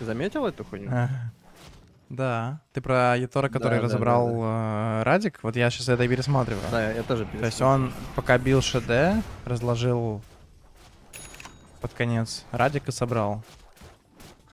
заметил эту хуйню? Да. Ты про Ятора, который да, разобрал да, да, э, Радик. Вот я сейчас это и пересматриваю. Да, я тоже пересматриваю. То есть он пока бил ШД, разложил под конец Радика собрал.